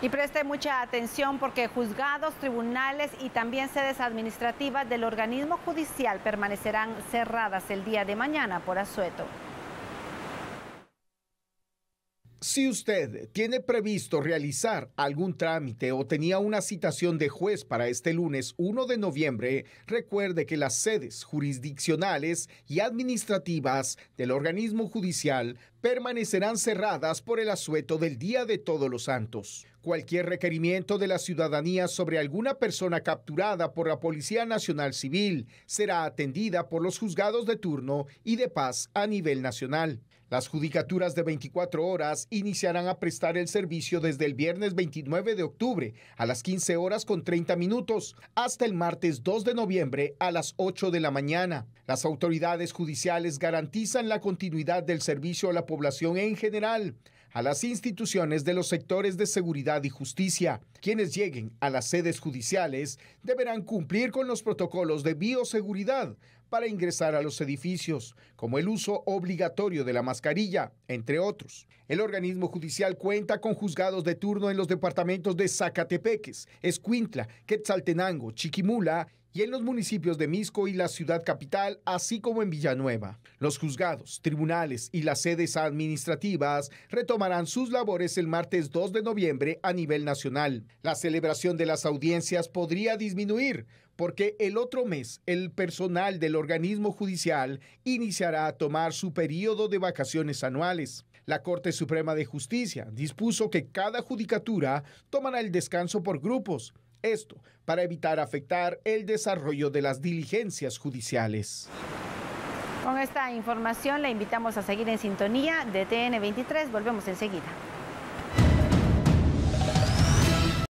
Y preste mucha atención porque juzgados, tribunales y también sedes administrativas del organismo judicial permanecerán cerradas el día de mañana por asueto. Si usted tiene previsto realizar algún trámite o tenía una citación de juez para este lunes 1 de noviembre, recuerde que las sedes jurisdiccionales y administrativas del organismo judicial permanecerán cerradas por el asueto del Día de Todos los Santos. Cualquier requerimiento de la ciudadanía sobre alguna persona capturada por la Policía Nacional Civil será atendida por los juzgados de turno y de paz a nivel nacional. Las judicaturas de 24 horas iniciarán a prestar el servicio desde el viernes 29 de octubre a las 15 horas con 30 minutos hasta el martes 2 de noviembre a las 8 de la mañana. Las autoridades judiciales garantizan la continuidad del servicio a la población en general a las instituciones de los sectores de seguridad y justicia. Quienes lleguen a las sedes judiciales deberán cumplir con los protocolos de bioseguridad para ingresar a los edificios, como el uso obligatorio de la mascarilla, entre otros. El organismo judicial cuenta con juzgados de turno en los departamentos de Zacatepeques, Escuintla, Quetzaltenango, Chiquimula en los municipios de Misco y la ciudad capital, así como en Villanueva. Los juzgados, tribunales y las sedes administrativas retomarán sus labores el martes 2 de noviembre a nivel nacional. La celebración de las audiencias podría disminuir porque el otro mes el personal del organismo judicial iniciará a tomar su periodo de vacaciones anuales. La Corte Suprema de Justicia dispuso que cada judicatura tomará el descanso por grupos esto para evitar afectar el desarrollo de las diligencias judiciales. Con esta información la invitamos a seguir en sintonía de TN23. Volvemos enseguida.